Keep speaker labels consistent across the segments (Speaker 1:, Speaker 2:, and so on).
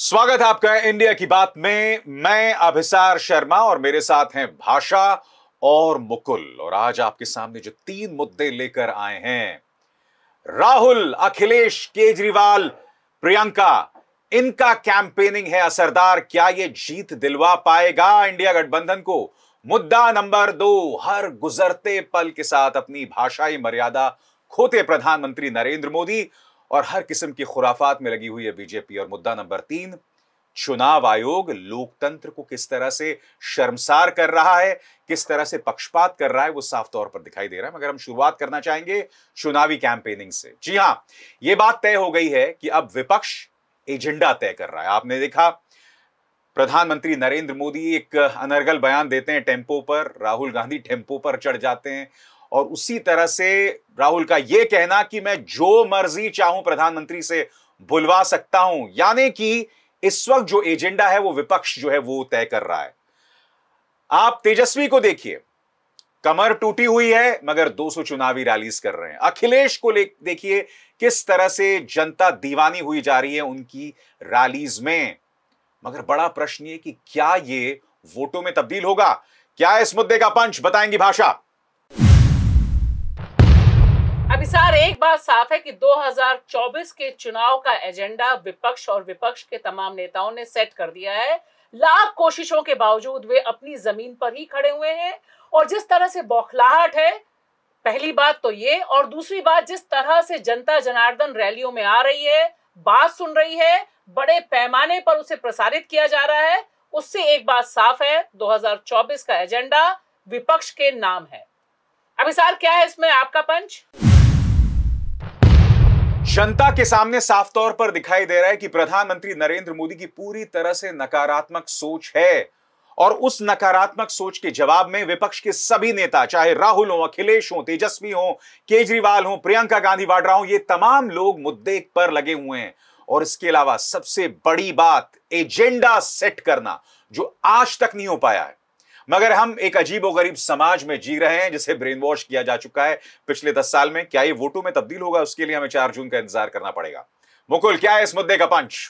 Speaker 1: स्वागत है आपका इंडिया की बात में मैं अभिसार शर्मा और मेरे साथ हैं भाषा और मुकुल और आज आपके सामने जो तीन मुद्दे लेकर आए हैं राहुल अखिलेश केजरीवाल प्रियंका इनका कैंपेनिंग है असरदार क्या ये जीत दिलवा पाएगा इंडिया गठबंधन को मुद्दा नंबर दो हर गुजरते पल के साथ अपनी भाषाई मर्यादा खोते प्रधानमंत्री नरेंद्र मोदी और हर किस्म की खुराफात में लगी हुई है बीजेपी और मुद्दा नंबर तीन चुनाव आयोग लोकतंत्र को किस तरह से शर्मसार कर रहा है किस तरह से पक्षपात कर रहा है वो साफ तौर पर दिखाई दे रहा है मगर हम शुरुआत करना चाहेंगे चुनावी कैंपेनिंग से जी हां यह बात तय हो गई है कि अब विपक्ष एजेंडा तय कर रहा है आपने देखा प्रधानमंत्री नरेंद्र मोदी एक अनर्गल बयान देते हैं टेम्पो पर राहुल गांधी टेम्पो पर चढ़ जाते हैं और उसी तरह से राहुल का यह कहना कि मैं जो मर्जी चाहूं प्रधानमंत्री से बुलवा सकता हूं यानी कि इस वक्त जो एजेंडा है वो विपक्ष जो है वो तय कर रहा है आप तेजस्वी को देखिए कमर टूटी हुई है मगर 200 चुनावी रैलीज कर रहे हैं अखिलेश को देखिए किस तरह से जनता दीवानी हुई जा रही है उनकी रैलीज में मगर बड़ा प्रश्न ये कि क्या ये वोटों में तब्दील होगा क्या इस मुद्दे का पंच बताएंगी भाषा
Speaker 2: अभिसार एक बात साफ है कि 2024 के चुनाव का एजेंडा विपक्ष और विपक्ष के तमाम नेताओं ने सेट कर दिया है लाख कोशिशों के बावजूद वे अपनी जमीन पर ही खड़े हुए हैं और जिस तरह से बौखलाहट है पहली बात तो ये और दूसरी बात जिस तरह से जनता जनार्दन रैलियों में आ रही है बात सुन रही है बड़े पैमाने पर उसे प्रसारित किया जा रहा है उससे एक बात साफ है 2024 का एजेंडा विपक्ष के नाम है अभिसार क्या है इसमें आपका पंच
Speaker 1: जनता के सामने साफ तौर पर दिखाई दे रहा है कि प्रधानमंत्री नरेंद्र मोदी की पूरी तरह से नकारात्मक सोच है और उस नकारात्मक सोच के जवाब में विपक्ष के सभी नेता चाहे राहुल हो अखिलेश हो तेजस्वी हो केजरीवाल हो प्रियंका गांधी वाड्रा हो ये तमाम लोग मुद्दे पर लगे हुए हैं और इसके अलावा सबसे बड़ी बात एजेंडा सेट करना जो आज तक नहीं हो पाया है मगर हम एक अजीब और गरीब समाज में जी रहे हैं जिसे ब्रेन वॉश किया जा चुका है पिछले दस साल में क्या ये वोटों में तब्दील होगा उसके लिए हमें चार जून का इंतजार करना पड़ेगा मुकुल क्या है इस मुद्दे का पंच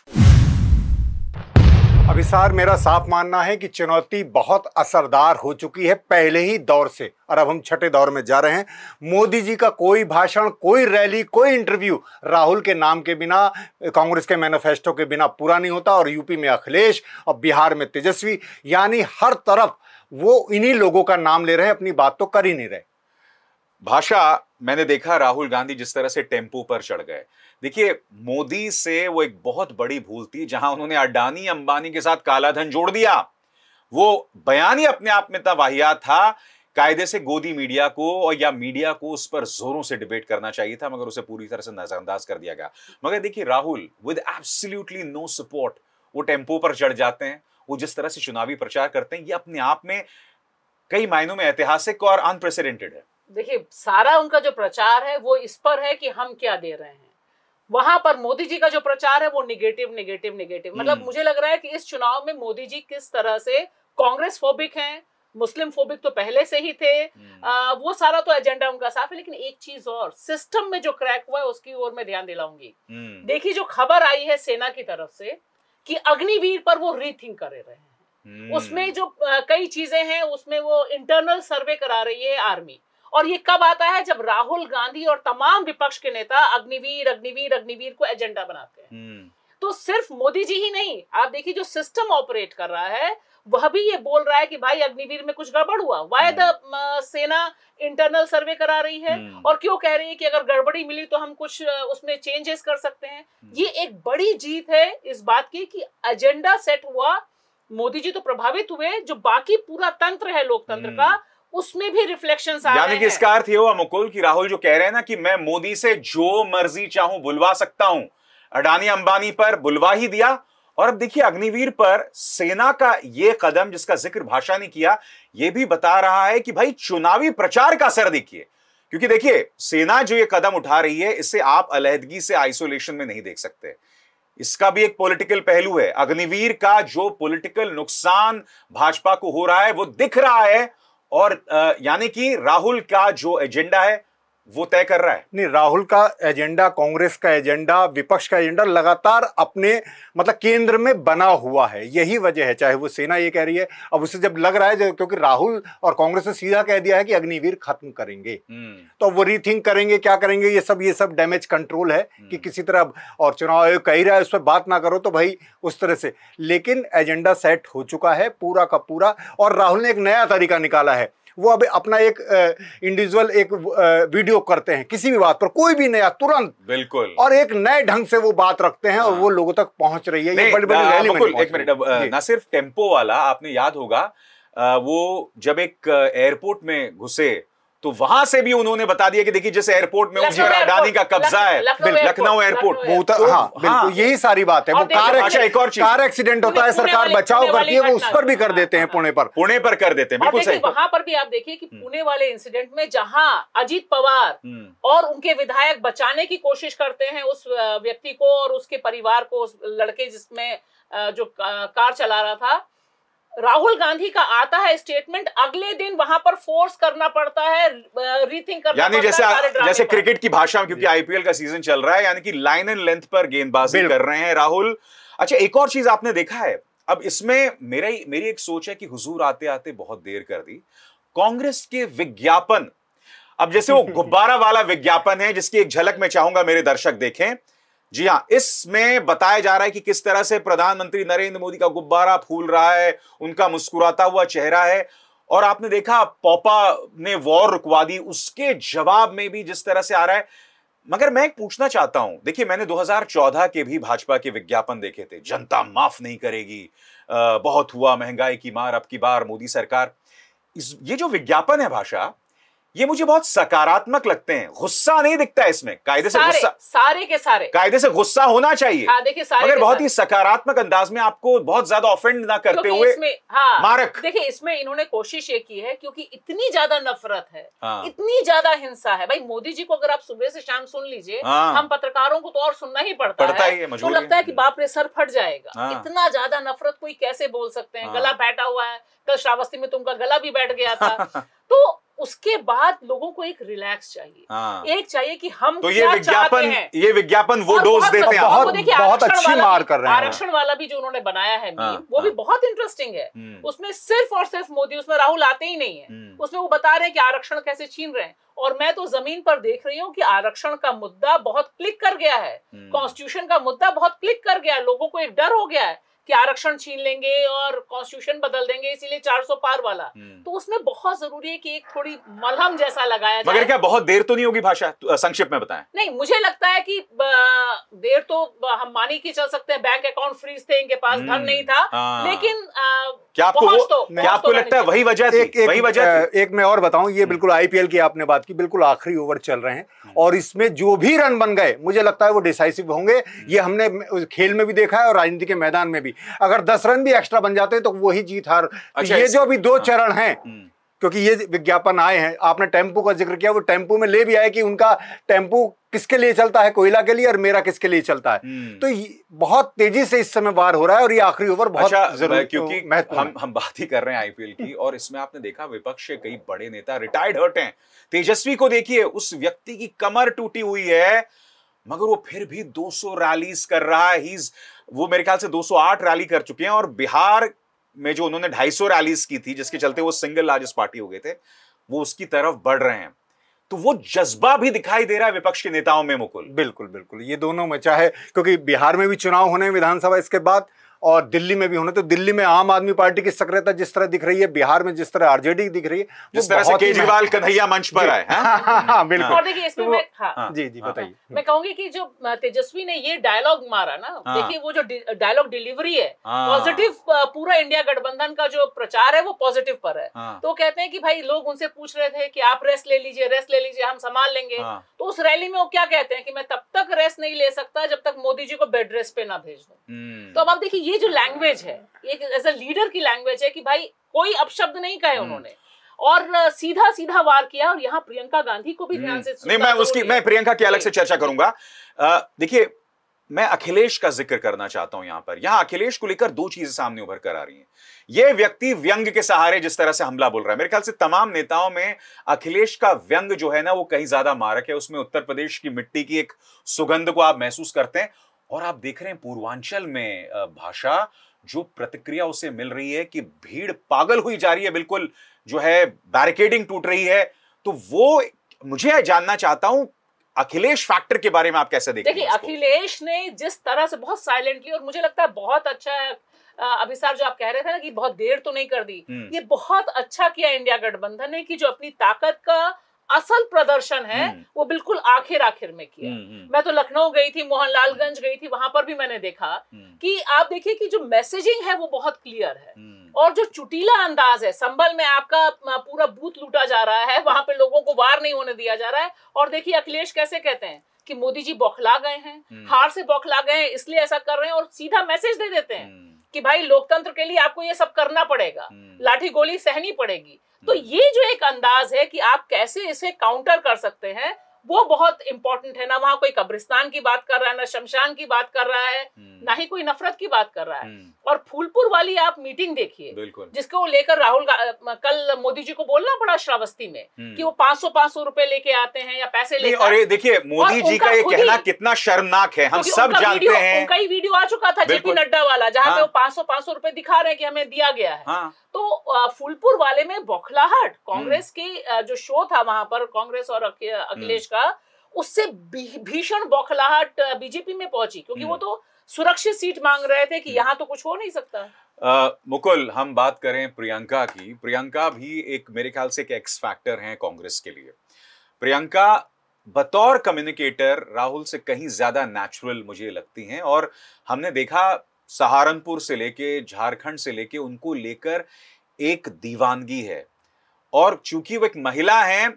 Speaker 3: अभिसार मेरा साफ मानना है कि चुनौती बहुत असरदार हो चुकी है पहले ही दौर से और अब हम छठे दौर में जा रहे हैं मोदी जी का कोई भाषण कोई रैली कोई इंटरव्यू राहुल के नाम के बिना कांग्रेस के मैनिफेस्टो के बिना पूरा नहीं होता और यूपी में अखिलेश और बिहार में तेजस्वी यानी हर तरफ वो इन्हीं लोगों
Speaker 1: का नाम ले रहे हैं अपनी बात तो कर ही नहीं रहे भाषा मैंने देखा राहुल गांधी जिस तरह से टेम्पो पर चढ़ गए देखिए मोदी से वो एक बहुत बड़ी भूल थी जहां उन्होंने अडानी अंबानी के साथ कालाधन जोड़ दिया वो बयान ही अपने आप में तबाहिया था कायदे से गोदी मीडिया को और या मीडिया को उस पर जोरों से डिबेट करना चाहिए था मगर उसे पूरी तरह से नजरअंदाज कर दिया गया मगर देखिए Rahul with absolutely no support वो टेम्पो पर चढ़ जाते हैं वो जिस तरह से चुनावी प्रचार करते हैं ये अपने आप में कई मायनों में ऐतिहासिक और अनप्रेसिडेंटेड है
Speaker 2: देखिए सारा उनका जो प्रचार है वो इस पर है कि हम क्या दे रहे हैं वहां पर मोदी जी का जो प्रचार है वो निगेटिव निगेटिव निगेटिव मतलब हम्म। मुझे लग रहा है कि इस चुनाव में मोदी जी किस तरह से कांग्रेस फोबिक हैं मुस्लिम फोबिक तो पहले से ही थे हम्म। आ, वो सारा तो एजेंडा उनका साफ है लेकिन एक चीज और सिस्टम में जो क्रैक हुआ है उसकी ओर मैं ध्यान दिलाऊंगी हम्म। देखिए जो खबर आई है सेना की तरफ से कि अग्निवीर पर वो रीथिंक कर रहे हैं हम्म। उसमें जो कई चीजें हैं उसमें वो इंटरनल सर्वे करा रही है आर्मी और ये कब आता है जब राहुल गांधी और तमाम विपक्ष के नेता अग्निवीर अग्निवीर अग्निवीर को एजेंडा बनाते हैं हम्म। तो सिर्फ मोदी जी ही नहीं आप देखिए जो सिस्टम ऑपरेट कर रहा है वह भी ये बोल रहा है कि भाई अग्निवीर में कुछ गड़बड़ हुआ वाई द हम्म। सेना इंटरनल सर्वे करा रही है हम्म। और क्यों कह रही है कि अगर गड़बड़ी मिली तो हम कुछ उसमें चेंजेस कर सकते हैं हम्म। ये एक बड़ी जीत है इस बात की कि एजेंडा सेट हुआ मोदी जी तो प्रभावित हुए जो बाकी पूरा तंत्र है लोकतंत्र का उसमें भी रिफ्लेक्शन आ यानी कि इसका
Speaker 1: अर्थ ये हुआ मुकुल कि राहुल जो कह रहे हैं ना कि मैं मोदी से जो मर्जी चाहूं बुलवा सकता हूं अडानी अंबानी पर बुलवा ही दिया और अब देखिए अग्निवीर पर सेना का यह कदम जिसका जिक्र भाषा ने किया यह भी बता रहा है कि भाई चुनावी प्रचार का असर देखिए क्योंकि देखिए सेना जो ये कदम उठा रही है इसे आप अलहदगी से आइसोलेशन में नहीं देख सकते इसका भी एक पॉलिटिकल पहलू है अग्निवीर का जो पॉलिटिकल नुकसान भाजपा को हो रहा है वो दिख रहा है और यानी कि राहुल का जो एजेंडा है वो तय कर रहा है नहीं राहुल
Speaker 3: का एजेंडा कांग्रेस का एजेंडा विपक्ष का एजेंडा लगातार अपने मतलब केंद्र में बना हुआ है यही वजह है चाहे वो सेना ये कह रही है अब उसे जब लग रहा है क्योंकि राहुल और कांग्रेस ने सीधा कह दिया है कि अग्निवीर खत्म करेंगे हम्म। तो वो रीथिंक करेंगे क्या करेंगे ये सब ये सब डैमेज कंट्रोल है कि हम्म। किसी तरह और चुनाव आयोग कह रहा है उस पर बात ना करो तो भाई उस तरह से लेकिन एजेंडा सेट हो चुका है पूरा का पूरा और राहुल ने एक नया तरीका निकाला है वो अब अपना एक इंडिविजुअल एक वीडियो करते हैं किसी भी बात पर कोई भी नया तुरंत बिल्कुल और एक नए ढंग से वो बात रखते हैं और हाँ। वो लोगों तक पहुंच रही है ये बड़ी बड़ी रैली
Speaker 1: ना सिर्फ टेम्पो वाला आपने याद होगा वो जब एक एयरपोर्ट में घुसे तो वहां से भी उन्होंने बता दिया कि देखिए जैसे एयरपोर्ट में उनकी अडानी का कब्जा है लखनऊ एयरपोर्ट वो तो- हाँ, हाँ बिल्कुल यही सारी बात है वो कार एक और कार एक्सीडेंट होता है सरकार बचाव करती है वो उस पर भी कर देते हैं पुणे पर पुणे पर कर देते हैं बिल्कुल सही वहां
Speaker 2: पर भी आप देखिए कि हम्म। पुणे वाले इंसिडेंट में जहां अजीत पवार हम्म। और उनके विधायक बचाने की कोशिश करते हैं उस व्यक्ति को और उसके परिवार को उस लड़के जिसमें जो कार चला रहा था राहुल गांधी का आता है स्टेटमेंट अगले दिन वहां पर फोर्स करना पड़ता है रीथिंक करना यानी जैसे जैसे
Speaker 1: क्रिकेट की भाषा में क्योंकि आईपीएल का सीजन चल रहा है यानी कि लाइन एंड लेंथ पर गेंदबाजी कर रहे हैं राहुल अच्छा एक और चीज आपने देखा है अब इसमें मेरा मेरी एक सोच है कि हुजूर आते आते बहुत देर कर दी कांग्रेस के विज्ञापन अब जैसे वो गुब्बारा वाला विज्ञापन है जिसकी एक झलक मैं चाहूंगा मेरे दर्शक देखें जी हाँ इसमें बताया जा रहा है कि किस तरह से प्रधानमंत्री नरेंद्र मोदी का गुब्बारा फूल रहा है उनका मुस्कुराता हुआ चेहरा है और आपने देखा पोपा ने वॉर रुकवा दी उसके जवाब में भी जिस तरह से आ रहा है मगर मैं पूछना चाहता हूं देखिए मैंने 2014 के भी भाजपा के विज्ञापन देखे थे जनता माफ नहीं करेगी आ, बहुत हुआ महंगाई की मार अब की बार मोदी सरकार इस ये जो विज्ञापन है भाषा ये मुझे बहुत सकारात्मक लगते हैं गुस्सा नहीं दिखता है इसमें कायदे से गुस्सा
Speaker 2: सारे के सारे कायदे
Speaker 1: से गुस्सा होना चाहिए हाँ, देखिए सारे मगर बहुत ही सकारात्मक अंदाज में आपको बहुत ज्यादा ऑफेंड ना करते हुए
Speaker 2: हाँ, मारक देखिए इसमें इन्होंने कोशिश ये की है क्योंकि इतनी ज्यादा नफरत है हाँ, इतनी ज्यादा हिंसा है भाई मोदी जी को अगर आप सुबह से शाम सुन लीजिए हाँ। हम पत्रकारों को तो और सुनना ही पड़ता है तो लगता है की बाप रे सर फट जाएगा हाँ। इतना ज्यादा नफरत कोई कैसे बोल सकते हैं हाँ। गला बैठा हुआ है कल श्रावस्ती में तुमका गला भी बैठ गया था तो उसके बाद लोगों को एक रिलैक्स चाहिए हाँ। एक चाहिए कि हम तो ये विज्ञापन
Speaker 1: ये विज्ञापन वो डोज देते हैं बहुत बहुत अच्छी मार कर रहे हैं आरक्षण
Speaker 2: वाला भी जो उन्होंने बनाया है हाँ, वो भी हाँ। बहुत इंटरेस्टिंग है हम्म। उसमें सिर्फ और सिर्फ मोदी उसमें राहुल आते ही नहीं है हम्म। उसमें वो बता रहे हैं कि आरक्षण कैसे छीन रहे हैं और मैं तो जमीन पर देख रही हूँ कि आरक्षण का मुद्दा बहुत क्लिक कर गया है कॉन्स्टिट्यूशन हम्म। का मुद्दा बहुत क्लिक कर गया है लोगों को एक डर हो गया है कि आरक्षण छीन लेंगे और कॉन्स्टिट्यूशन बदल देंगे इसीलिए 400 पार वाला हम्म। तो उसमें बहुत जरूरी है कि एक थोड़ी मलहम जैसा लगाया जाए मगर क्या
Speaker 1: बहुत देर तो नहीं होगी भाषा तो, संक्षिप्त में बताएं
Speaker 2: नहीं मुझे लगता है कि देर तो हम मान ही चल सकते हैं बैंक अकाउंट फ्रीज थे इनके पास धन हम्म, नहीं था हाँ। लेकिन क्या आपको वो, तो, क्या आपको तो
Speaker 1: लगता है वही वजह वही
Speaker 3: वजह एक मैं और बताऊं ये हम्म। बिल्कुल आईपीएल की आपने बात की बिल्कुल आखिरी ओवर चल रहे हैं और इसमें जो भी रन बन गए मुझे लगता है वो डिसाइसिव होंगे ये हमने खेल में भी देखा है और राजनीति के मैदान में भी अगर दस रन भी एक्स्ट्रा बन जाते तो वही जीत हार तो अच्छा, ये जो अभी दो हाँ। चरण हैं हम्म। क्योंकि ये विज्ञापन आए हैं आपने टेम्पू का जिक्र किया वो टेम्पू में ले भी आए कि उनका टेम्पू किसके लिए चलता है कोयला के लिए और मेरा किसके लिए चलता है हम्म। तो बहुत तेजी से इस समय वार हो रहा है और
Speaker 1: ये आखिरी ओवर बहुत अच्छा, क्योंकि तो हम हम बात ही कर रहे हैं आईपीएल की और इसमें आपने देखा विपक्ष के कई बड़े नेता रिटायर्ड हर्ट हैं तेजस्वी को देखिए उस व्यक्ति की कमर टूटी हुई है मगर वो फिर भी 200 रैलीज कर रहा है ही वो मेरे ख्याल से 208 रैली कर चुके हैं और बिहार में जो उन्होंने 250 रैलीज की थी जिसके चलते वो सिंगल लार्जेस्ट पार्टी हो गए थे वो उसकी तरफ बढ़ रहे हैं तो वो जज्बा भी दिखाई दे रहा है विपक्ष के नेताओं
Speaker 3: में मुकुल बिल्कुल बिल्कुल ये दोनों में चाहे क्योंकि बिहार में भी चुनाव होने विधानसभा इसके बाद और दिल्ली में भी होना तो दिल्ली में आम आदमी पार्टी की सक्रियता जिस तरह दिख रही है बिहार में जिस तरह आरजेडी दिख रही है जिस तरह से केजरीवाल कन्हैया मंच पर आए हाँ? हाँ, हाँ, बिल्कुल और देखिए इसमें तो मैं हाँ, जी जी बताइए
Speaker 2: मैं कहूंगी कि जो तेजस्वी ने ये डायलॉग मारा ना देखिए वो जो डायलॉग डिलीवरी है पॉजिटिव पूरा इंडिया गठबंधन का जो प्रचार है वो पॉजिटिव पर है तो कहते हैं कि भाई लोग उनसे पूछ रहे थे कि आप रेस्ट ले लीजिए रेस्ट ले लीजिए हम संभाल लेंगे तो उस रैली में वो क्या कहते हैं कि मैं तब तक रेस्ट नहीं ले सकता जब तक मोदी जी को बेड रेस्ट पे ना भेज दू हम्म। तो अब आप देखिए ये जो लैंग्वेज है एक एज अ लीडर की लैंग्वेज है कि भाई कोई अपशब्द नहीं कहे हम्म। उन्होंने और सीधा सीधा वार किया और यहाँ प्रियंका गांधी को भी हम्म। ध्यान से नहीं मैं
Speaker 1: उसकी मैं प्रियंका की अलग से चर्चा करूंगा देखिए मैं अखिलेश का जिक्र करना चाहता हूं यहां पर यहां अखिलेश को लेकर दो चीजें सामने उभर कर आ रही हैं यह व्यक्ति व्यंग के सहारे जिस तरह से हमला बोल रहा है मेरे ख्याल से तमाम नेताओं में अखिलेश का व्यंग जो है ना वो कहीं ज्यादा मारक है उसमें उत्तर प्रदेश की मिट्टी की एक सुगंध को आप महसूस करते हैं और आप देख रहे हैं पूर्वांचल में भाषा जो प्रतिक्रिया उसे मिल रही है कि भीड़ पागल हुई जा रही है बिल्कुल जो है बैरिकेडिंग टूट रही है तो वो मुझे जानना चाहता हूं अखिलेश फैक्टर के बारे में आप कैसे देखते देखिए
Speaker 2: अखिलेश ने जिस तरह से बहुत साइलेंटली और मुझे लगता है बहुत अच्छा अभिसार जो आप कह रहे थे ना कि बहुत देर तो नहीं कर दी हम्म। ये बहुत अच्छा किया इंडिया गठबंधन ने कि जो अपनी ताकत का असल प्रदर्शन है हम्म। वो बिल्कुल आखिर आखिर में किया हम्म, हम्म। मैं तो लखनऊ गई थी मोहनलालगंज गई थी वहां पर भी मैंने देखा कि आप देखिए कि जो मैसेजिंग है वो बहुत क्लियर है और जो चुटीला अंदाज है संबल में आपका पूरा बूथ लूटा जा रहा है वहां पे लोगों को वार नहीं होने दिया जा रहा है और देखिए अखिलेश कैसे कहते हैं कि मोदी जी बौखला गए हैं हार से बौखला गए हैं इसलिए ऐसा कर रहे हैं और सीधा मैसेज दे देते हैं कि भाई लोकतंत्र के लिए आपको ये सब करना पड़ेगा लाठी गोली सहनी पड़ेगी तो ये जो एक अंदाज है कि आप कैसे इसे काउंटर कर सकते हैं वो बहुत इंपॉर्टेंट है ना वहां कोई कब्रिस्तान की बात कर रहा है ना शमशान की बात कर रहा है हम्म। ना ही कोई नफरत की बात कर रहा है हम्म। और फूलपुर वाली आप मीटिंग देखिए जिसको लेकर राहुल कल मोदी जी को बोलना पड़ा श्रावस्ती में हम्म। कि वो पांच सौ पांच सौ रुपए लेके आते हैं या पैसे लेके और ये देखिए मोदी जी का ये कहना
Speaker 1: कितना शर्मनाक है हम सब जानते हैं उनका
Speaker 2: ही वीडियो आ चुका था जेपी नड्डा वाला जहाँ पे वो हाँ। पांच सौ पांच सौ रुपए दिखा रहे हैं कि हमें दिया गया है हाँ। तो फूलपुर वाले में बौखलाहट कांग्रेस की जो शो था वहां पर कांग्रेस और अखिलेश का उससे भीषण बौखलाहट बीजेपी में पहुंची क्योंकि वो हम्म। तो सुरक्षित सीट मांग रहे थे कि हम्म। यहाँ तो कुछ हो नहीं सकता
Speaker 1: आ, मुकुल हम बात करें प्रियंका की प्रियंका भी एक मेरे ख्याल से एक एक्स फैक्टर हैं कांग्रेस के लिए प्रियंका बतौर कम्युनिकेटर राहुल से कहीं ज्यादा नेचुरल मुझे लगती हैं और हमने देखा सहारनपुर से लेके झारखंड से लेके उनको लेकर एक दीवानगी है और चूंकि वो एक महिला हैं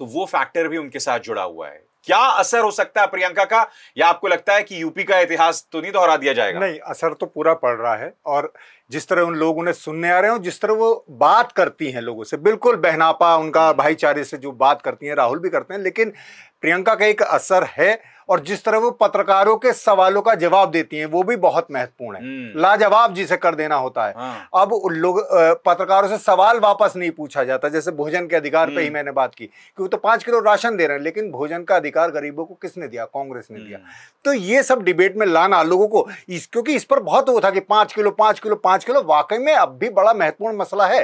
Speaker 1: तो वो फैक्टर भी उनके साथ जुड़ा हुआ है क्या असर हो सकता है प्रियंका का या आपको लगता है कि यूपी का इतिहास तो नहीं दोहरा दिया जाएगा
Speaker 3: नहीं असर तो पूरा पड़ रहा है और जिस तरह उन लोग उन्हें सुनने आ रहे हैं और जिस तरह वो बात करती हैं लोगों से बिल्कुल बहनापा उनका हम्म। भाईचारे से जो बात करती हैं राहुल भी करते हैं लेकिन प्रियंका का एक असर है और जिस तरह वो पत्रकारों के सवालों का जवाब देती हैं वो भी बहुत महत्वपूर्ण है हम्म। लाजवाब जिसे कर देना होता है हाँ। अब लोग पत्रकारों से सवाल वापस नहीं पूछा जाता जैसे भोजन के अधिकार पे ही हम्म। मैंने बात की कि वो तो पांच किलो राशन दे रहे हैं लेकिन भोजन का अधिकार गरीबों को किसने दिया कांग्रेस ने दिया हम्म। तो ये सब डिबेट में लाना लोगों को इस क्योंकि इस पर बहुत वो था कि पांच किलो पांच किलो पांच किलो वाकई में अब भी बड़ा महत्वपूर्ण मसला है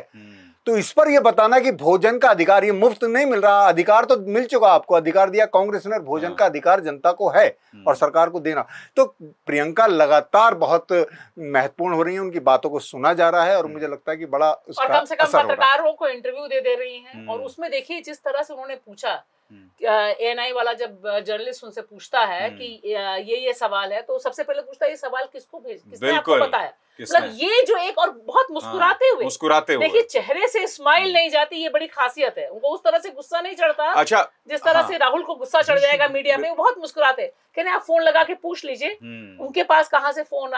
Speaker 3: तो इस पर यह बताना कि भोजन का अधिकार ये मुफ्त नहीं मिल रहा अधिकार तो मिल चुका आपको अधिकार दिया कांग्रेस ने भोजन हाँ। का अधिकार जनता को है हम्म। और सरकार को देना तो प्रियंका लगातार बहुत महत्वपूर्ण हो रही है उनकी बातों को सुना जा रहा है और मुझे हम्म। लगता है कि बड़ा और कम से कम पत्रकारों
Speaker 2: को इंटरव्यू दे दे रही है और हम्म। उसमें देखिए जिस तरह से उन्होंने पूछा एएनआई वाला जब जर्नलिस्ट उनसे पूछता है हम्म। कि ये ये सवाल है तो सबसे पहले पूछता है ये सवाल किसको भेज किसने आपको बताया मतलब ये जो एक और बहुत मुस्कुराते हाँ, हुए मुस्कुराते हुए देखिए चेहरे से स्माइल हम्म। नहीं जाती ये बड़ी खासियत है उनको उस तरह से गुस्सा नहीं चढ़ता अच्छा जिस तरह हाँ। से राहुल को गुस्सा चढ़ जाएगा मीडिया में वो बहुत मुस्कुराते कहने आप फोन लगा के पूछ लीजिए हम्म। उनके पास कहाँ से फोन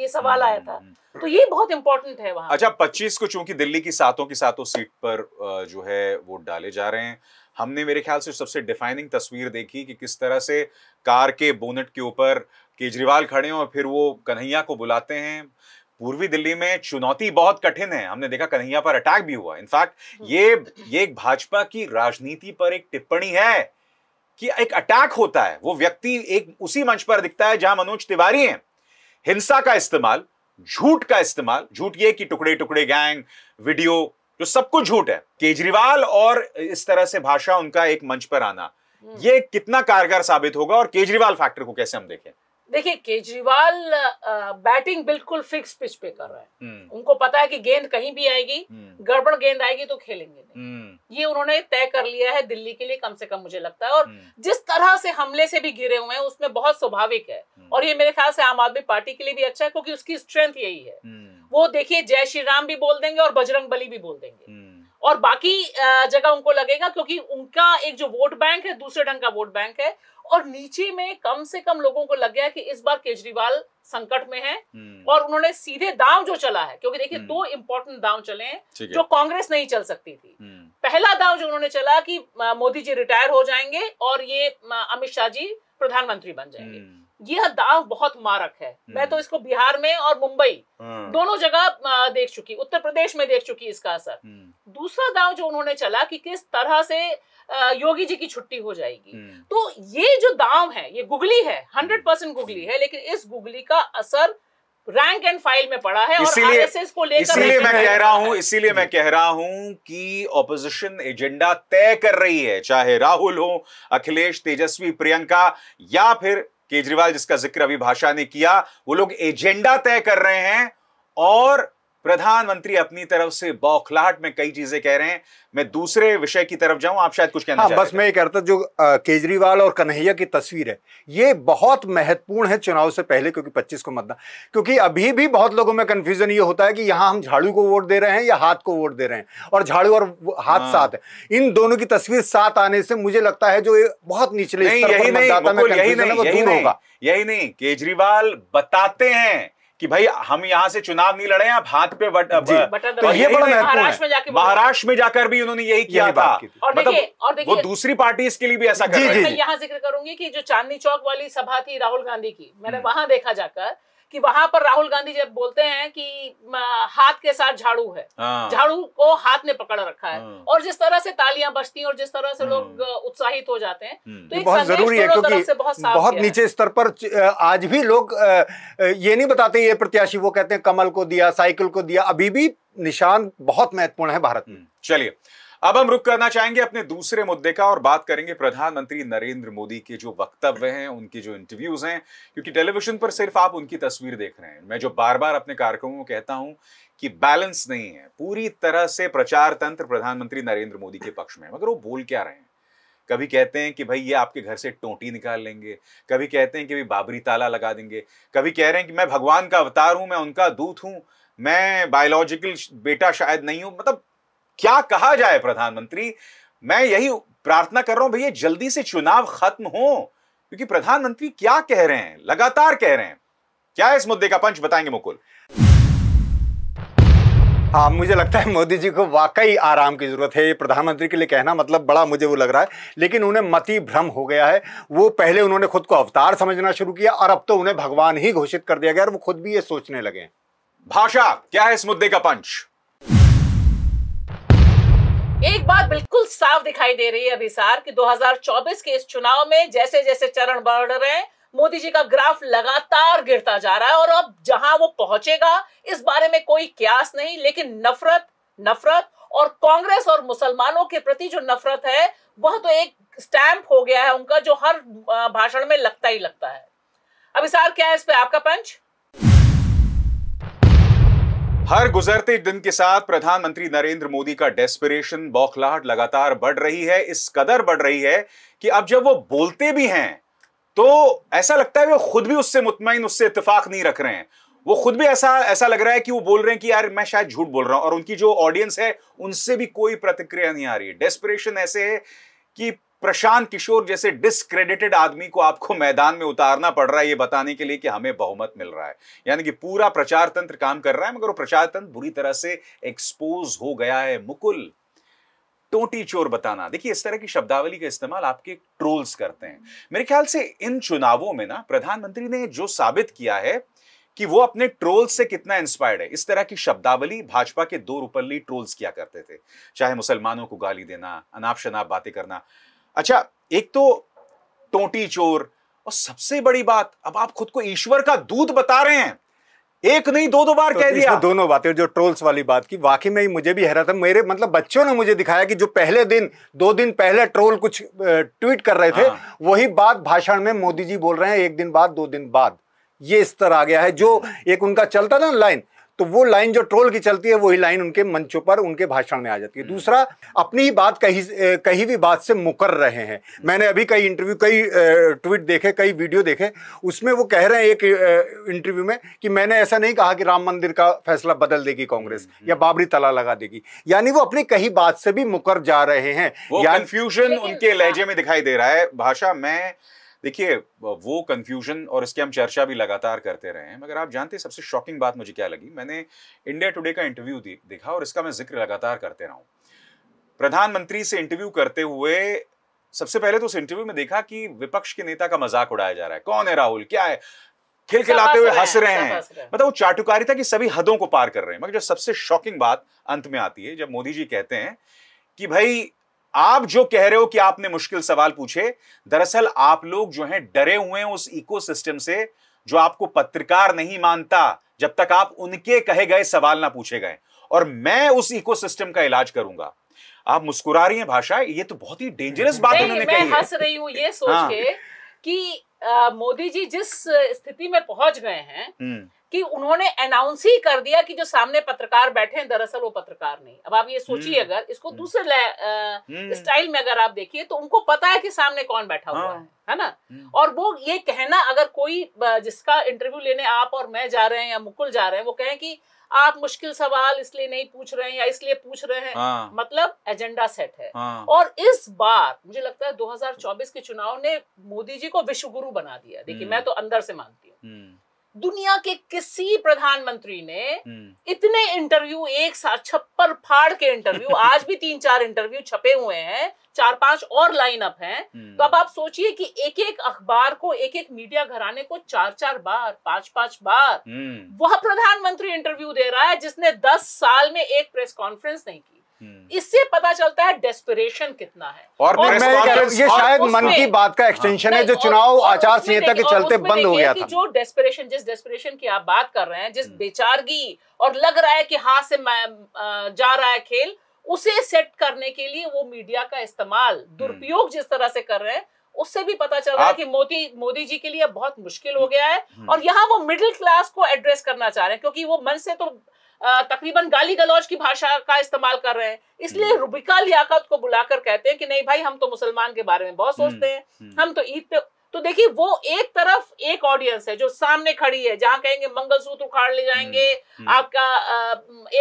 Speaker 2: ये सवाल आया था तो ये बहुत इंपॉर्टेंट है वहाँ
Speaker 1: अच्छा पच्चीस को चूंकि दिल्ली की सातों की सातों सीट पर जो है वोट डाले जा रहे हैं हमने मेरे ख्याल से सबसे डिफाइनिंग तस्वीर देखी कि किस तरह से कार के बोनट के ऊपर केजरीवाल खड़े हैं और फिर वो कन्हैया को बुलाते हैं पूर्वी दिल्ली में चुनौती बहुत कठिन है हमने देखा कन्हैया पर अटैक भी हुआ इनफैक्ट ये ये एक भाजपा की राजनीति पर एक टिप्पणी है कि एक अटैक होता है वो व्यक्ति एक उसी मंच पर दिखता है जहां मनोज तिवारी हैं हिंसा का इस्तेमाल झूठ का इस्तेमाल झूठ ये कि टुकड़े टुकड़े गैंग वीडियो जो सब कुछ झूठ है केजरीवाल और इस तरह से भाषा उनका एक मंच पर आना हम्म। ये कितना कारगर साबित होगा और केजरीवाल फैक्टर को कैसे हम देखें
Speaker 2: देखिए केजरीवाल बैटिंग बिल्कुल फिक्स पिच पे कर रहे हैं हम्म। उनको पता है कि गेंद कहीं भी आएगी हम्म। गड़बड़ गेंद आएगी तो खेलेंगे नहीं हम्म। ये उन्होंने तय कर लिया है दिल्ली के लिए कम से कम मुझे लगता है और जिस तरह से हमले से भी घिरे हुए हैं उसमें बहुत स्वाभाविक है और ये मेरे ख्याल से आम आदमी पार्टी के लिए भी अच्छा है क्योंकि उसकी स्ट्रेंथ यही है वो देखिए जय श्री राम भी बोल देंगे और बजरंग बली भी बोल देंगे और बाकी जगह उनको लगेगा क्योंकि उनका एक जो वोट बैंक है दूसरे ढंग का वोट बैंक है और नीचे में कम से कम लोगों को लग गया कि इस बार केजरीवाल संकट में है हम्म। और उन्होंने सीधे दांव जो चला है क्योंकि देखिए हम्म। दो इंपॉर्टेंट दांव चले हैं जो कांग्रेस नहीं चल सकती थी हम्म। पहला दाव जो उन्होंने चला कि मोदी जी रिटायर हो जाएंगे और ये अमित शाह जी प्रधानमंत्री बन जाएंगे यह दाव बहुत मारक है मैं तो इसको बिहार में और मुंबई हाँ। दोनों जगह देख चुकी उत्तर प्रदेश में देख चुकी इसका असर दूसरा दाव जो उन्होंने चला कि किस तरह से योगी जी की छुट्टी हो जाएगी हम्म। तो ये जो दाव है ये गुगली है हम्म। हंड्रेड परसेंट गुगली है लेकिन इस गुगली का असर रैंक एंड फाइल में पड़ा है इसीलिए को लेकर इसीलिए मैं कह रहा
Speaker 1: हूं इसीलिए मैं कह रहा हूं कि ओपोजिशन एजेंडा तय कर रही है चाहे राहुल हो अखिलेश तेजस्वी प्रियंका या फिर केजरीवाल जिसका जिक्र अभी भाषा ने किया वो लोग एजेंडा तय कर रहे हैं और प्रधानमंत्री अपनी तरफ से बौखलाहट में कई चीजें कह रहे हैं मैं दूसरे विषय की तरफ जाऊं आप शायद कुछ कहना हाँ, बस
Speaker 3: मैं ये कहता जो केजरीवाल और कन्हैया की तस्वीर है ये बहुत महत्वपूर्ण है चुनाव से पहले क्योंकि 25 को मतदान क्योंकि अभी भी बहुत लोगों में कंफ्यूजन ये होता है कि यहाँ हम झाड़ू को वोट दे रहे हैं या हाथ को वोट दे रहे हैं और झाड़ू और हाथ हाँ। साथ है इन दोनों की तस्वीर साथ आने से मुझे लगता है जो बहुत निचले यही नहीं यही नहीं
Speaker 1: यही नहीं केजरीवाल बताते हैं कि भाई हम यहाँ से चुनाव नहीं लड़े आप हाथ पे बट, तो ये बड़ा महत्वपूर्ण महाराष्ट्र में जाकर भी उन्होंने यही किया यही था और मतलब और वो दूसरी पार्टी इसके लिए भी ऐसा कर रही है मैं
Speaker 2: यहाँ जिक्र करूंगी कि जो चांदनी चौक वाली सभा थी राहुल गांधी की मैंने हम्म। वहां देखा जाकर कि वहां पर राहुल गांधी जब बोलते हैं कि हाथ के साथ झाड़ू है हाँ। झाड़ू को हाथ ने पकड़ रखा है हाँ। और जिस तरह से तालियां बजती हैं और जिस तरह से हाँ। लोग उत्साहित हो जाते हैं हम्म। तो एक बहुत जरूरी है क्योंकि बहुत, बहुत नीचे
Speaker 3: स्तर पर आज भी लोग ये नहीं बताते ये प्रत्याशी वो कहते हैं कमल को दिया साइकिल को दिया अभी भी निशान बहुत महत्वपूर्ण है भारत में हम्म।
Speaker 1: चलिए अब हम रुक करना चाहेंगे अपने दूसरे मुद्दे का और बात करेंगे प्रधानमंत्री नरेंद्र मोदी के जो वक्तव्य हैं उनके जो इंटरव्यूज हैं क्योंकि टेलीविजन पर सिर्फ आप उनकी तस्वीर देख रहे हैं मैं जो बार बार अपने कार्यक्रमों में कहता हूं कि बैलेंस नहीं है पूरी तरह से प्रचार तंत्र प्रधानमंत्री नरेंद्र मोदी के पक्ष में है मगर वो बोल क्या रहे हैं कभी कहते हैं कि भाई ये आपके घर से टोटी निकाल लेंगे कभी कहते हैं कि भाई बाबरी ताला लगा देंगे कभी कह रहे हैं कि मैं भगवान का अवतार हूं मैं उनका दूत हूं मैं बायोलॉजिकल बेटा शायद नहीं हूं मतलब क्या कहा जाए प्रधानमंत्री मैं यही प्रार्थना कर रहा हूं भैया जल्दी से चुनाव खत्म हो क्योंकि प्रधानमंत्री क्या कह रहे हैं लगातार कह रहे हैं क्या इस मुद्दे का पंच बताएंगे मुकुल हाँ मुझे लगता है मोदी जी को वाकई आराम की ज़रूरत है ये
Speaker 3: प्रधानमंत्री के लिए कहना मतलब बड़ा मुझे वो लग रहा है लेकिन उन्हें मति भ्रम हो गया है वो पहले उन्होंने खुद को अवतार समझना शुरू किया और अब तो उन्हें भगवान ही घोषित कर दिया गया और वो खुद भी ये सोचने लगे
Speaker 1: भाषा क्या है इस मुद्दे का पंच
Speaker 2: एक बात बिल्कुल साफ दिखाई दे रही है अभिसार कि 2024 के इस चुनाव में जैसे जैसे चरण बढ़ रहे हैं मोदी जी का ग्राफ लगातार गिरता जा रहा है और अब जहां वो पहुंचेगा इस बारे में कोई क्यास नहीं लेकिन नफरत नफरत और कांग्रेस और मुसलमानों के प्रति जो नफरत है वह तो एक स्टैंप हो गया है उनका जो हर भाषण में लगता ही लगता है अभिसार क्या है इस पर आपका पंच
Speaker 1: हर गुजरते दिन के साथ प्रधानमंत्री नरेंद्र मोदी का डेस्पिरेशन बौखलाहट लगातार बढ़ रही है इस कदर बढ़ रही है कि अब जब वो बोलते भी हैं तो ऐसा लगता है वो खुद भी उससे मुतमिन उससे इतफाक नहीं रख रहे हैं वो खुद भी ऐसा ऐसा लग रहा है कि वो बोल रहे हैं कि यार मैं शायद झूठ बोल रहा हूं और उनकी जो ऑडियंस है उनसे भी कोई प्रतिक्रिया नहीं आ रही है डेस्परेशन ऐसे है कि प्रशांत किशोर जैसे डिसक्रेडिटेड आदमी को आपको मैदान में उतारना पड़ रहा है ये बताने के लिए कि हमें बहुमत मिल रहा है यानी कि पूरा प्रचार तंत्र काम कर रहा है मगर वो प्रचार तंत्र बुरी तरह से एक्सपोज हो गया है मुकुल टोटी चोर बताना देखिए इस तरह की शब्दावली का इस्तेमाल आपके ट्रोल्स करते हैं मेरे ख्याल से इन चुनावों में ना प्रधानमंत्री ने जो साबित किया है कि वो अपने ट्रोल्स से कितना इंस्पायर्ड है इस तरह की शब्दावली भाजपा के दो रूपल्ली ट्रोल्स किया करते थे चाहे मुसलमानों को गाली देना अनाप शनाप बातें करना अच्छा एक तो टोटी चोर और सबसे बड़ी बात अब आप खुद को ईश्वर का दूध बता रहे हैं एक नहीं दो दो
Speaker 3: बार तो कह दिया दोनों बातें जो ट्रोल्स वाली बात की वाकई में ही मुझे भी हैरत है मेरे मतलब बच्चों ने मुझे दिखाया कि जो पहले दिन दो दिन पहले ट्रोल कुछ ट्वीट कर रहे थे हाँ। वही बात भाषण में मोदी जी बोल रहे हैं एक दिन बाद दो दिन बाद ये स्तर आ गया है जो एक उनका चलता था ना लाइन तो वो लाइन जो ट्रोल की चलती है वही लाइन उनके मंचों पर उनके भाषण में आ जाती है हम्म। दूसरा अपनी ही बात कहीं कहीं भी बात से मुकर रहे हैं हम्म। मैंने अभी कई इंटरव्यू कई ट्वीट देखे कई वीडियो देखे उसमें वो कह रहे हैं एक इंटरव्यू में कि मैंने ऐसा नहीं कहा कि राम मंदिर का फैसला बदल देगी कांग्रेस हम्म, या बाबरी तला लगा देगी यानी वो अपनी कहीं बात से भी मुकर
Speaker 1: जा रहे हैं कंफ्यूजन उनके लहजे हाँ। में दिखाई दे रहा है भाषा में देखिए वो कंफ्यूजन और इसकी हम चर्चा भी लगातार करते रहे हैं मगर आप जानते हैं सबसे शॉकिंग बात मुझे क्या लगी मैंने इंडिया टुडे का इंटरव्यू देखा और इसका मैं जिक्र लगातार करते रहा हूँ प्रधानमंत्री से इंटरव्यू करते हुए सबसे पहले तो उस इंटरव्यू में देखा कि विपक्ष के नेता का मजाक उड़ाया जा रहा है कौन है राहुल क्या है खिलखिलाते हुए हंस रहे हैं मतलब वो चाटुकारिता की सभी हदों को पार कर रहे हैं मगर जो सबसे शॉकिंग बात अंत में आती है जब मोदी जी कहते हैं कि भाई आप जो कह रहे हो कि आपने मुश्किल सवाल पूछे दरअसल आप लोग जो हैं डरे हुए हैं उस इकोसिस्टम से जो आपको पत्रकार नहीं मानता जब तक आप उनके कहे गए सवाल ना पूछे गए और मैं उस इकोसिस्टम का इलाज करूंगा आप मुस्कुरा रही हैं भाषा ये तो बहुत ही डेंजरस हम्म। बात उन्होंने कही हंस
Speaker 2: रही हूं ये सोच हाँ। के कि मोदी जी जिस स्थिति में पहुंच गए हैं हम्म। कि उन्होंने अनाउंस ही कर दिया कि जो सामने पत्रकार बैठे हैं दरअसल वो पत्रकार नहीं अब आप ये सोचिए हम्म। अगर इसको हम्म। दूसरे स्टाइल में अगर आप देखिए तो उनको पता है कि सामने कौन बैठा हुआ हाँ। है है ना और वो ये कहना अगर कोई जिसका इंटरव्यू लेने आप और मैं जा रहे हैं या मुकुल जा रहे हैं वो कहें कि आप मुश्किल सवाल इसलिए नहीं पूछ रहे हैं या इसलिए पूछ रहे हैं हाँ। मतलब एजेंडा सेट है हाँ। और इस बार मुझे लगता है 2024 के चुनाव ने मोदी जी को विश्वगुरु बना दिया देखिए हम्म। मैं तो अंदर से मानती हूँ हम्म। दुनिया के किसी प्रधानमंत्री ने हम्म। इतने इंटरव्यू एक साथ छप्पर फाड़ के इंटरव्यू आज भी तीन चार इंटरव्यू छपे हुए हैं चार पांच और लाइन अप है तो अब आप सोचिए कि एक एक अखबार को एक एक मीडिया घराने को चार चार बार पांच पांच बार हम्म। वह प्रधानमंत्री इंटरव्यू दे रहा है जिसने दस साल में एक प्रेस कॉन्फ्रेंस नहीं की हम्म। इससे पता चलता है डेस्परेशन कितना है
Speaker 3: और, और मैं ये शायद मन की बात का एक्सटेंशन है जो चुनाव आचार संहिता के चलते बंद हो गया था जो
Speaker 2: डेस्परेशन जिस डेस्परेशन की आप बात कर रहे हैं जिस हम्म। बेचारगी और लग रहा है कि हाथ से जा रहा है खेल उसे सेट करने के लिए वो मीडिया का इस्तेमाल हम्म। दुरुपयोग जिस तरह से कर रहे हैं उससे भी पता चल रहा है कि मोदी मोदी जी के लिए बहुत मुश्किल हो गया है और यहाँ वो मिडिल क्लास को एड्रेस करना चाह रहे हैं क्योंकि वो मन से तो तकरीबन गाली गलौज की भाषा का इस्तेमाल कर रहे हैं इसलिए हम्म। रुबिका लियाकत को बुलाकर कहते हैं कि नहीं भाई हम तो मुसलमान के बारे में बहुत हम्म, सोचते हैं हम्म। हम तो ईद पे तो देखिए वो एक तरफ एक ऑडियंस है जो सामने खड़ी है जहां कहेंगे मंगलसूत्र उखाड़ ले जाएंगे आपका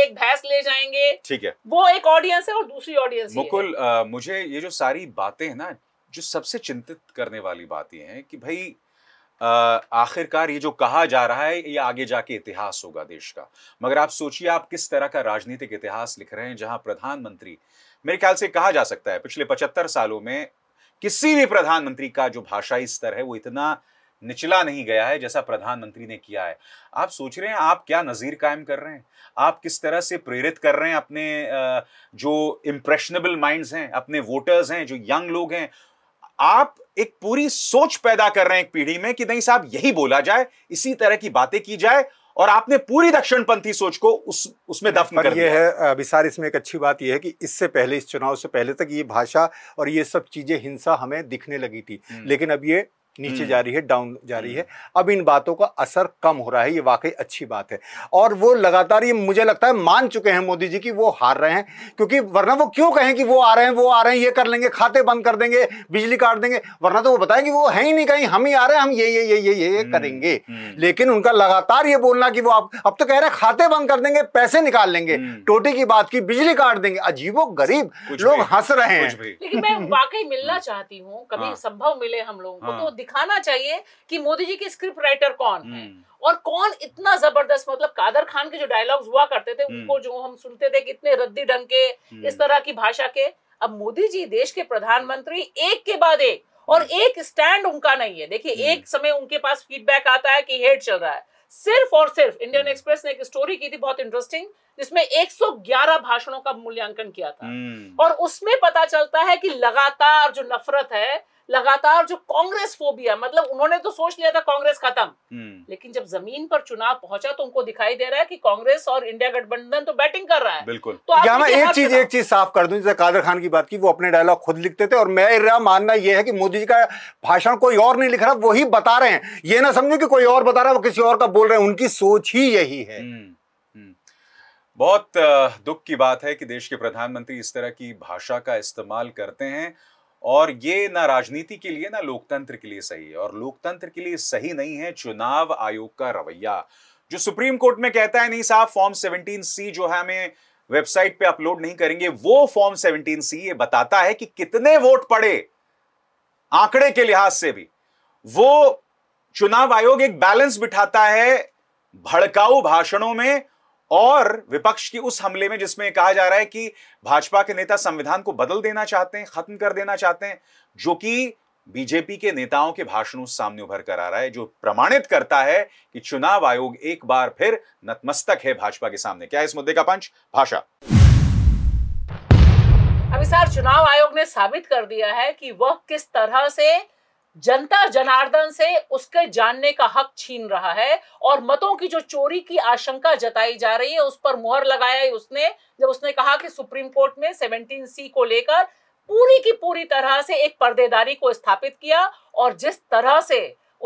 Speaker 2: एक भैंस ले जाएंगे ठीक है वो एक ऑडियंस है और दूसरी ऑडियंस मुकुल
Speaker 1: मुझे ये जो सारी बातें हैं ना जो सबसे चिंतित करने वाली बात ये है कि भाई आखिरकार ये जो कहा जा रहा है ये आगे जाके इतिहास होगा देश का मगर आप सोचिए आप किस तरह का राजनीतिक इतिहास लिख रहे हैं जहां प्रधानमंत्री मेरे ख्याल से कहा जा सकता है पिछले पचहत्तर सालों में किसी भी प्रधानमंत्री का जो भाषाई स्तर है वो इतना निचला नहीं गया है जैसा प्रधानमंत्री ने किया है आप सोच रहे हैं आप क्या नज़ीर कायम कर रहे हैं आप किस तरह से प्रेरित कर रहे हैं अपने जो इम्प्रेशनेबल माइंड्स हैं अपने वोटर्स हैं जो यंग लोग हैं आप एक पूरी सोच पैदा कर रहे हैं एक पीढ़ी में कि नहीं साहब यही बोला जाए इसी तरह की बातें की जाए और आपने पूरी दक्षिणपंथी सोच को उस उसमें दफन कर दिया
Speaker 3: है अभिसार इसमें एक अच्छी बात यह है कि इससे पहले इस चुनाव से पहले तक ये भाषा और ये सब चीज़ें हिंसा हमें दिखने लगी थी हम्म। लेकिन अब ये नीचे हम्म। जा रही है डाउन जा रही है हम्म। अब इन बातों का असर कम हो रहा है ये वाकई अच्छी बात है और वो लगातार ये मुझे लगता है मान चुके हैं मोदी जी की वो हार रहे हैं क्योंकि वरना वो क्यों कहें कि वो आ रहे हैं वो आ रहे हैं ये कर लेंगे खाते बंद कर देंगे बिजली काट देंगे वरना तो वो बताएंगे वो है ही नहीं कहीं हम ही आ रहे हैं हम ये ये ये ये ये, ये हम्म, करेंगे लेकिन उनका लगातार ये बोलना कि वो आप अब तो कह रहे हैं खाते बंद कर देंगे पैसे निकाल लेंगे टोटी की बात की बिजली काट देंगे अजीबो गरीब लोग हंस रहे हैं लेकिन
Speaker 2: मैं वाकई मिलना चाहती हूँ कभी हाँ। संभव मिले हम लोगों को तो हाँ। दिखाना चाहिए कि मोदी जी के स्क्रिप्ट राइटर कौन है हम्म। और कौन इतना जबरदस्त मतलब कादर खान के जो डायलॉग्स हुआ करते थे उनको हम्म। जो हम सुनते थे कितने रद्दी ढंग के हम्म। इस तरह की भाषा के अब मोदी जी देश के प्रधानमंत्री एक के बाद एक और एक स्टैंड उनका नहीं है देखिए एक समय उनके पास फीडबैक आता है कि हेड चल रहा है सिर्फ और सिर्फ इंडियन एक्सप्रेस ने एक स्टोरी की थी बहुत इंटरेस्टिंग जिसमें 111 भाषणों का मूल्यांकन किया था और उसमें पता चलता है कि लगातार जो नफरत है लगातार जो कांग्रेस फोबिया मतलब उन्होंने तो सोच लिया था कांग्रेस खत्म हम्म। लेकिन जब जमीन पर चुनाव पहुंचा तो उनको दिखाई दे रहा है कि कांग्रेस और इंडिया गठबंधन तो बैटिंग कर रहा है
Speaker 3: बिल्कुल तो यहाँ मैं एक चीज एक चीज साफ कर दूं जैसे कादर खान की बात की वो अपने डायलॉग खुद लिखते थे और मेरा मानना यह है कि मोदी जी का भाषण कोई और नहीं लिख रहा वही बता रहे हैं ये ना समझो कि कोई और बता रहा है वो किसी और का बोल रहे हैं उनकी सोच ही यही है
Speaker 1: हम्म, हम्म। बहुत दुख की बात है कि देश के प्रधानमंत्री इस तरह की भाषा का इस्तेमाल करते हैं और ये ना राजनीति के लिए ना लोकतंत्र के लिए सही है और लोकतंत्र के लिए सही नहीं है चुनाव आयोग का रवैया जो सुप्रीम कोर्ट में कहता है नहीं साहब फॉर्म 17 सी जो है हमें वेबसाइट पे अपलोड नहीं करेंगे वो फॉर्म 17 सी ये बताता है कि कितने वोट पड़े आंकड़े के लिहाज से भी वो चुनाव आयोग एक बैलेंस बिठाता है भड़काऊ भाषणों में और विपक्ष की उस हमले में जिसमें कहा जा रहा है कि भाजपा के नेता संविधान को बदल देना चाहते हैं खत्म कर देना चाहते हैं जो कि बीजेपी के नेताओं के भाषणों सामने उभर कर आ रहा है जो प्रमाणित करता है कि चुनाव आयोग एक बार फिर नतमस्तक है भाजपा के सामने क्या इस मुद्दे का पंच भाषा
Speaker 2: अभी सर चुनाव आयोग ने साबित कर दिया है कि वह किस तरह से जनता जनार्दन से उसके जानने का हक छीन रहा है और मतों की जो चोरी की आशंका जताई जा रही है उस पर मुहर लगाया है उसने जब उसने कहा कि सुप्रीम कोर्ट में 17 सी को लेकर पूरी की पूरी तरह से एक पर्देदारी को स्थापित किया और जिस तरह से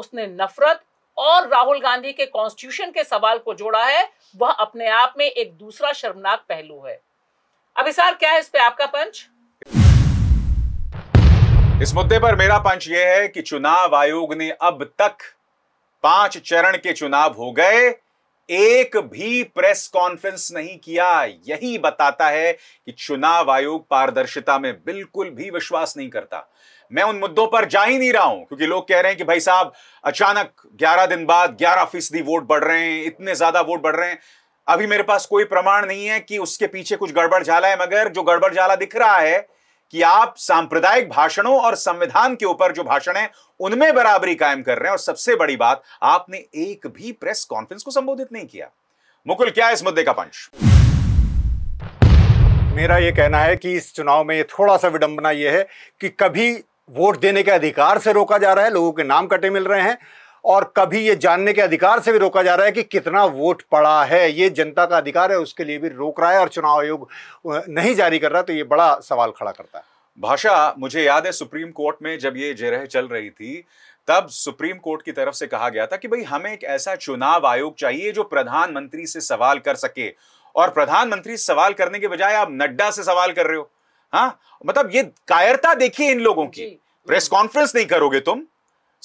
Speaker 2: उसने नफरत और राहुल गांधी के कॉन्स्टिट्यूशन के सवाल को जोड़ा है वह अपने आप में एक दूसरा शर्मनाक पहलू है अभिसार क्या है इस पे आपका पंच
Speaker 1: इस मुद्दे पर मेरा पंच यह है कि चुनाव आयोग ने अब तक पांच चरण के चुनाव हो गए एक भी प्रेस कॉन्फ्रेंस नहीं किया यही बताता है कि चुनाव आयोग पारदर्शिता में बिल्कुल भी विश्वास नहीं करता मैं उन मुद्दों पर जा ही नहीं रहा हूं क्योंकि लोग कह रहे हैं कि भाई साहब अचानक 11 दिन बाद 11 फीसदी वोट बढ़ रहे हैं इतने ज्यादा वोट बढ़ रहे हैं अभी मेरे पास कोई प्रमाण नहीं है कि उसके पीछे कुछ गड़बड़ झाला है मगर जो गड़बड़ झाला दिख रहा है कि आप सांप्रदायिक भाषणों और संविधान के ऊपर जो भाषण है उनमें बराबरी कायम कर रहे हैं और सबसे बड़ी बात आपने एक भी प्रेस कॉन्फ्रेंस को संबोधित नहीं किया मुकुल क्या इस मुद्दे का पंच मेरा यह कहना है कि इस चुनाव में थोड़ा
Speaker 3: सा विडंबना यह है कि कभी वोट देने के अधिकार से रोका जा रहा है लोगों के नाम कटे मिल रहे हैं और कभी ये जानने के अधिकार से भी रोका जा रहा है कि कितना वोट पड़ा है ये जनता का अधिकार है उसके लिए भी रोक रहा है और चुनाव आयोग नहीं जारी कर रहा तो ये बड़ा सवाल खड़ा करता
Speaker 1: है भाषा मुझे याद है सुप्रीम कोर्ट में जब ये जेरह चल रही थी तब सुप्रीम कोर्ट की तरफ से कहा गया था कि भाई हमें एक ऐसा चुनाव आयोग चाहिए जो प्रधानमंत्री से सवाल कर सके और प्रधानमंत्री सवाल करने के बजाय आप नड्डा से सवाल कर रहे हो हाँ मतलब ये कायरता देखिए इन लोगों की प्रेस कॉन्फ्रेंस नहीं करोगे तुम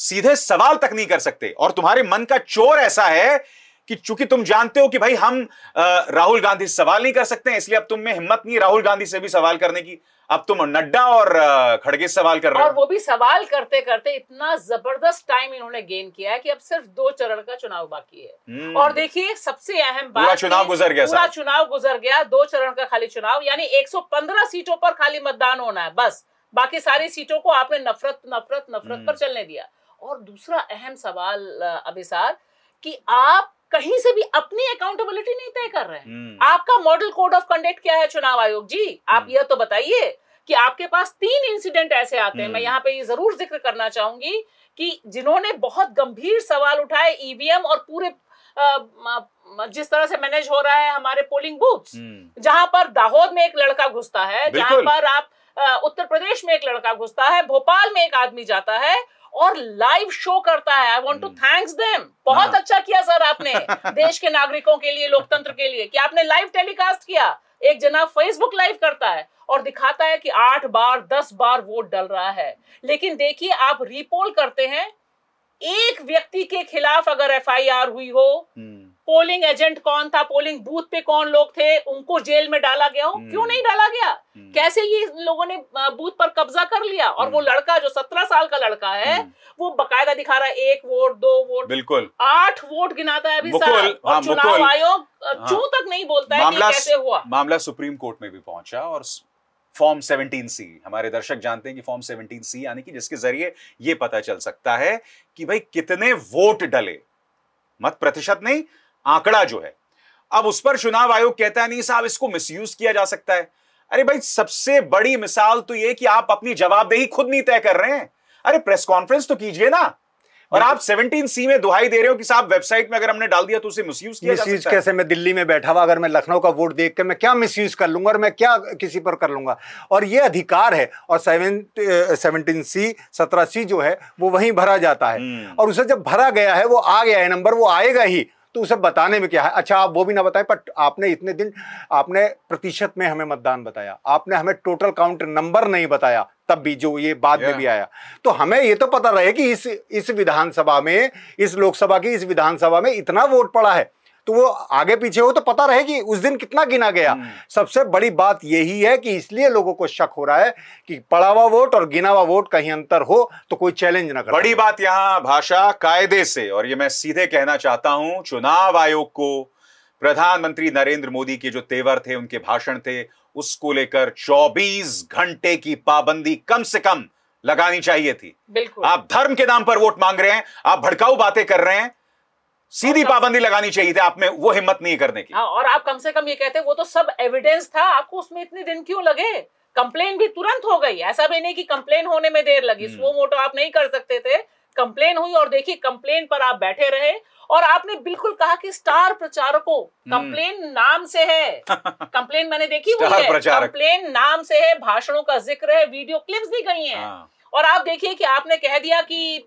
Speaker 1: सीधे सवाल तक नहीं कर सकते और तुम्हारे मन का चोर ऐसा है कि चूंकि तुम जानते हो कि भाई हम राहुल गांधी से सवाल नहीं कर सकते इसलिए अब तुम में हिम्मत नहीं राहुल गांधी से भी सवाल करने की अब तुम नड्डा और खड़गे सवाल कर रहे हो और
Speaker 2: वो भी सवाल करते करते इतना जबरदस्त टाइम इन्होंने गेन किया है कि अब सिर्फ दो चरण का चुनाव बाकी है हम्म। और देखिए सबसे अहम बात चुनाव गुजर गया पूरा चुनाव गुजर गया दो चरण का खाली चुनाव यानी 115 सीटों पर खाली मतदान होना है बस बाकी सारी सीटों को आपने नफरत नफरत नफरत पर हम्म। चलने दिया और दूसरा अहम सवाल अभिसार कि आप कहीं से भी अपनी अकाउंटेबिलिटी नहीं तय कर रहे हैं हम्म। आपका मॉडल कोड ऑफ कंडक्ट क्या है चुनाव आयोग जी आप हम्म। यह तो बताइए कि आपके पास तीन इंसिडेंट ऐसे आते हैं मैं हम्म। यहाँ पे ये जरूर जिक्र करना चाहूंगी कि जिन्होंने बहुत गंभीर सवाल उठाए ईवीएम e और पूरे जिस तरह से मैनेज हो रहा है हमारे पोलिंग बूथ जहां पर दाहोद में एक लड़का घुसता है जहां पर आप उत्तर प्रदेश में एक लड़का घुसता है भोपाल में एक आदमी जाता है और लाइव शो करता है I want to thanks them बहुत हाँ। अच्छा किया सर आपने देश के नागरिकों के लिए लोकतंत्र के लिए कि आपने लाइव टेलीकास्ट किया एक जनाब फेसबुक लाइव करता है और दिखाता है कि आठ बार दस बार वोट डल रहा है लेकिन देखिए आप रिपोल करते हैं एक व्यक्ति के खिलाफ अगर एफआईआर हुई हो पोलिंग हम्म। एजेंट कौन था पोलिंग बूथ पे कौन लोग थे उनको जेल में डाला गया हो हम्म। क्यों नहीं डाला गया हम्म। कैसे ये लोगों ने बूथ पर कब्जा कर लिया और वो लड़का जो सत्रह साल का लड़का है वो बकायदा दिखा रहा है एक वोट दो वोट बिल्कुल आठ वोट गिनाता है अभी सर हाँ, चुनाव आयोग क्यों हाँ। तक नहीं बोलता है कैसे हुआ
Speaker 1: मामला सुप्रीम कोर्ट में भी पहुंचा और फॉर्म सी हमारे दर्शक जानते हैं कि फॉर्म सी यानी कि जिसके जरिए यह पता चल सकता है कि भाई कितने वोट डले मत प्रतिशत नहीं आंकड़ा जो है अब उस पर चुनाव आयोग कहता है नहीं साहब इसको मिसयूज किया जा सकता है अरे भाई सबसे बड़ी मिसाल तो ये कि आप अपनी जवाबदेही खुद नहीं तय कर रहे हैं अरे प्रेस कॉन्फ्रेंस तो कीजिए ना और आप 17 सी में दुहाई दे रहे हो कि साहब वेबसाइट में अगर हमने डाल दिया तो उसे मिसयूज किया कैसे
Speaker 3: मैं दिल्ली में बैठा हुआ अगर मैं लखनऊ का वोट देख के मैं क्या मिसयूज कर लूंगा और मैं क्या किसी पर कर लूंगा और ये अधिकार है और सेवन सेवनटीन सी सत्रह सी जो है वो वहीं भरा जाता है हम्म। और उसे जब भरा गया है वो आ गया है नंबर वो आएगा ही तो उसे बताने में क्या है अच्छा आप वो भी ना बताएं बट आपने इतने दिन आपने प्रतिशत में हमें मतदान बताया आपने हमें टोटल काउंट नंबर नहीं बताया तब भी जो ये बाद में भी आया तो हमें ये तो पता रहे कि इस इस विधानसभा में इस लोकसभा की इस विधानसभा में इतना वोट पड़ा है तो वो आगे पीछे हो तो पता रहे कि उस दिन कितना गिना गया hmm. सबसे बड़ी बात यही है कि इसलिए लोगों को शक हो रहा है कि पड़ा हुआ वोट और गिना हुआ वोट कहीं अंतर हो तो कोई चैलेंज ना करे बड़ी
Speaker 1: बात यहां भाषा कायदे से और ये मैं सीधे कहना चाहता हूं चुनाव आयोग को प्रधानमंत्री नरेंद्र मोदी के जो तेवर थे उनके भाषण थे उसको लेकर 24 घंटे की पाबंदी कम से कम लगानी चाहिए थी बिल्कुल आप धर्म के नाम पर वोट मांग रहे हैं आप भड़काऊ बातें कर रहे हैं सीधी पाबंदी लगानी चाहिए थी आप में वो हिम्मत नहीं करने की
Speaker 2: हाँ, और आप कम से कम ये कहते वो तो सब एविडेंस था आपको उसमें इतने दिन क्यों लगे कंप्लेन भी तुरंत हो गई ऐसा भी नहीं कि कंप्लेन होने में देर लगी स्लो हम्म। मोटो आप नहीं कर सकते थे कंप्लेन हुई और देखिए कंप्लेन पर आप बैठे रहे और आपने बिल्कुल कहा कि स्टार प्रचारकों हम्म। कंप्लेन नाम से है कंप्लेन मैंने देखी हुई है कंप्लेन नाम से है भाषणों का जिक्र है वीडियो क्लिप्स दी गई है हाँ। और आप देखिए कि आपने कह दिया कि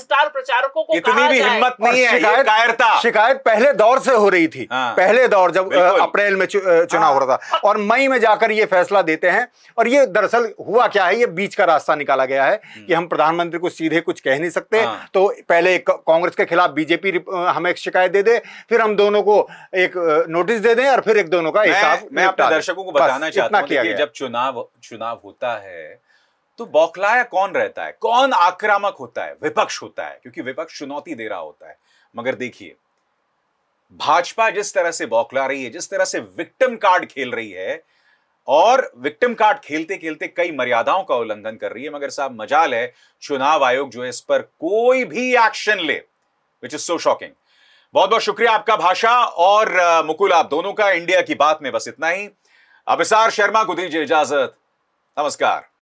Speaker 2: स्टार प्रचारकों को इतनी कहा भी जाए। हिम्मत नहीं है शिकायत
Speaker 3: शिकायत पहले दौर से हो रही थी हाँ, पहले दौर जब अप्रैल में चुनाव हाँ, हो रहा था हाँ। और मई में जाकर ये फैसला देते हैं और ये दरअसल हुआ क्या है ये बीच का रास्ता निकाला गया है हम्म। कि हम प्रधानमंत्री को सीधे कुछ कह नहीं सकते हाँ। तो पहले कांग्रेस के खिलाफ बीजेपी हमें शिकायत दे दे फिर हम दोनों को एक नोटिस दे दें और फिर एक दोनों का हिसाब दर्शकों को बताना चाहता हूँ जब
Speaker 1: चुनाव चुनाव होता है तो बौखलाया कौन रहता है कौन आक्रामक होता है विपक्ष होता है क्योंकि विपक्ष चुनौती दे रहा होता है मगर देखिए भाजपा जिस तरह से बौखला रही है जिस तरह से विक्टिम कार्ड खेल रही है और विक्टिम कार्ड खेलते खेलते कई मर्यादाओं का उल्लंघन कर रही है मगर साहब मजाल है चुनाव आयोग जो है इस पर कोई भी एक्शन ले विच इज सो शॉकिंग बहुत बहुत शुक्रिया आपका भाषा और मुकुल आप दोनों का इंडिया की बात में बस इतना ही अभिसार शर्मा को दीजिए इजाजत नमस्कार